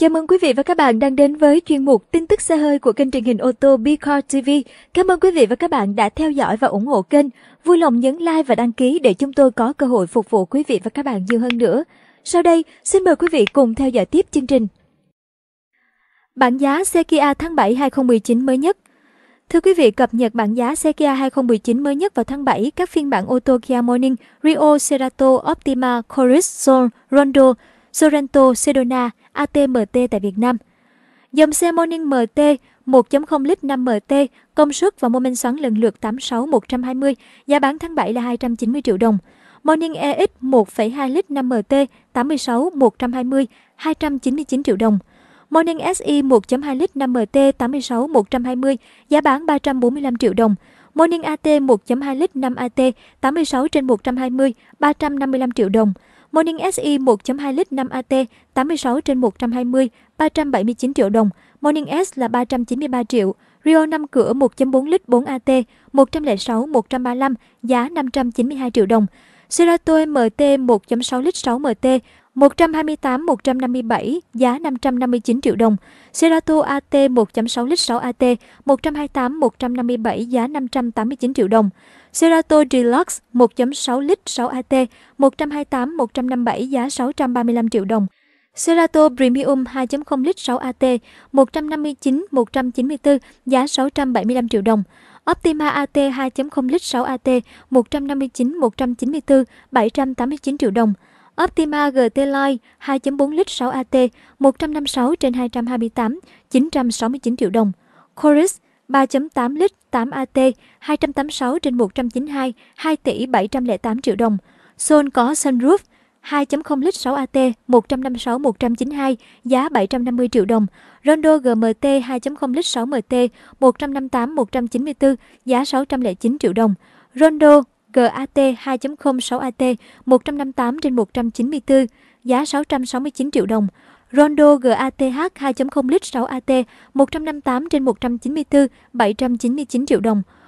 Chào mừng quý vị và các bạn đang đến với chuyên mục tin tức xe hơi của kênh truyền hình ô tô Bicar TV. Cảm ơn quý vị và các bạn đã theo dõi và ủng hộ kênh. Vui lòng nhấn like và đăng ký để chúng tôi có cơ hội phục vụ quý vị và các bạn nhiều hơn nữa. Sau đây, xin mời quý vị cùng theo dõi tiếp chương trình. Bản giá xe Kia tháng 7 2019 mới nhất Thưa quý vị, cập nhật bản giá xe Kia 2019 mới nhất vào tháng 7, các phiên bản ô tô Kia Morning, Rio, Cerato, Optima, Chorus, Soul, Rondo Sorrento Sedona ATMT tại Việt Nam. Dòng xe Morning MT 1.0 lít 5 MT, công suất và mô men xoắn lần lượt 86 120, giá bán tháng 7 là 290 triệu đồng. Morning EX 1 2 lít 5 MT 86 120, 299 triệu đồng. Morning SE 1.2 lít 5 MT 86 120, giá bán 345 triệu đồng. Morning AT 1.2 lít 5 AT 86 trên 120, 355 triệu đồng. Morning SE 1.2 lít 5 AT 86 trên 120, 379 triệu đồng. Morning S là 393 triệu. Rio 5 cửa 1.4 lít 4 AT 106-135 giá 592 triệu đồng. Serato MT 1.6 lít 6 MT 128-157 giá 559 triệu đồng, Serato AT 1.6 lít 6 AT 128-157 giá 589 triệu đồng, Serato Deluxe 1.6 lít 6 AT 128-157 giá 635 triệu đồng, Serato Premium 2.0 lít 6 AT 159-194 giá 675 triệu đồng, Optima AT 2.0 lít 6 AT 159 194 789 triệu đồng. Optima GT Line 2.4 lít 6 AT 156 trên 228 969 triệu đồng. Chorus 3.8 lít 8 AT 286 trên 192 2 tỷ 708 triệu đồng. Sol có sunroof 2.0 lít 6 AT 156-192 giá 750 triệu đồng, Rondo GMT 2.0 lít 6 MT 158-194 giá 609 triệu đồng, Rondo GAT 2.0 6 AT 158 trên 194 giá 669 triệu đồng, Rondo GATH 2.0 lít 6 AT 158 trên 194 799 triệu đồng,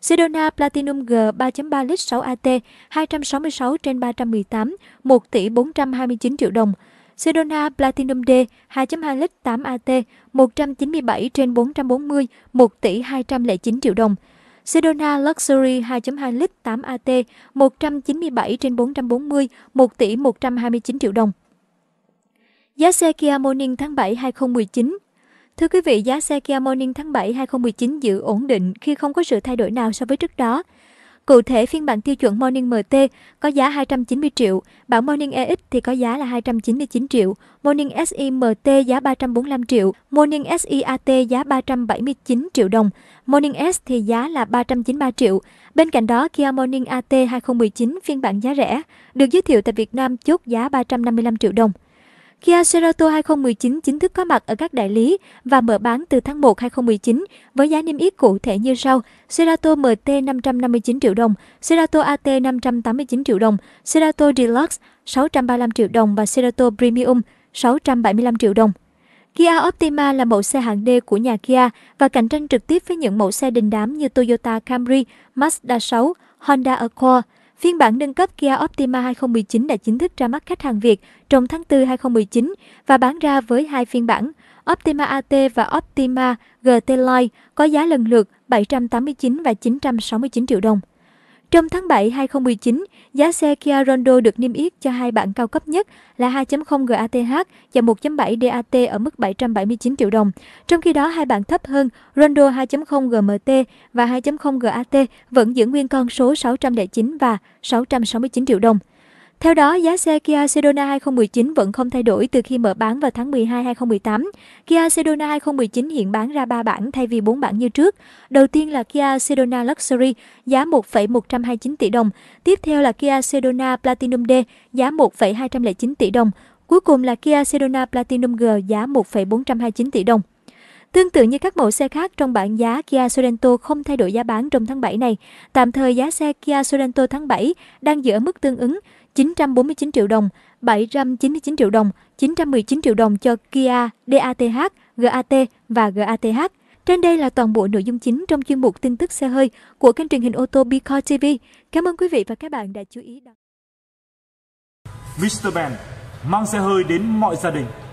Sedona Platinum G 3.3 lít 6 AT 266 trên 318, 1 tỷ 429 triệu đồng. Sedona Platinum D 2.2 lít 8 AT 197 trên 440, 1 tỷ 209 triệu đồng. Sedona Luxury 2.2 lít 8 AT 197 trên 440, 1 tỷ 129 triệu đồng. Giá xe Kia Morning tháng 7 2019 Thưa quý vị, giá xe Kia Morning tháng 7 2019 giữ ổn định khi không có sự thay đổi nào so với trước đó. Cụ thể, phiên bản tiêu chuẩn Morning MT có giá 290 triệu, bản Morning EX thì có giá là 299 triệu, Morning SI MT giá 345 triệu, Morning SI AT giá 379 triệu đồng, Morning S thì giá là 393 triệu. Bên cạnh đó, Kia Morning AT 2019 phiên bản giá rẻ được giới thiệu tại Việt Nam chốt giá 355 triệu đồng. Kia Cerato 2019 chính thức có mặt ở các đại lý và mở bán từ tháng 1 2019 với giá niêm yết cụ thể như sau: Cerato MT 559 triệu đồng, Cerato AT 589 triệu đồng, Cerato Deluxe 635 triệu đồng và Cerato Premium 675 triệu đồng. Kia Optima là mẫu xe hạng D của nhà Kia và cạnh tranh trực tiếp với những mẫu xe đình đám như Toyota Camry, Mazda 6, Honda Accord, Phiên bản nâng cấp Kia Optima 2019 đã chính thức ra mắt khách hàng Việt trong tháng 4 2019 và bán ra với hai phiên bản Optima AT và Optima GT Line có giá lần lượt 789 và 969 triệu đồng. Trong tháng 7 2019, giá xe Kia Rondo được niêm yết cho hai bản cao cấp nhất là 2.0 GATH và 1.7 DAT ở mức 779 triệu đồng. Trong khi đó, hai bản thấp hơn Rondo 2.0 GMT và 2.0 GAT vẫn giữ nguyên con số 609 và 669 triệu đồng. Theo đó, giá xe Kia Sedona 2019 vẫn không thay đổi từ khi mở bán vào tháng 12 2018. Kia Sedona 2019 hiện bán ra 3 bản thay vì 4 bản như trước. Đầu tiên là Kia Sedona Luxury giá 1,129 tỷ đồng, tiếp theo là Kia Sedona Platinum D giá 1,209 tỷ đồng, cuối cùng là Kia Sedona Platinum G giá 1,429 tỷ đồng. Tương tự như các mẫu xe khác trong bảng giá Kia Sorento không thay đổi giá bán trong tháng 7 này. Tạm thời giá xe Kia Sorento tháng 7 đang giữ ở mức tương ứng 949 triệu đồng, 799 triệu đồng, 919 triệu đồng cho Kia DATH, GAT và GATH. Trên đây là toàn bộ nội dung chính trong chuyên mục tin tức xe hơi của kênh truyền hình ô tô Bico TV. Cảm ơn quý vị và các bạn đã chú ý đón. Mr. Ben mang xe hơi đến mọi gia đình.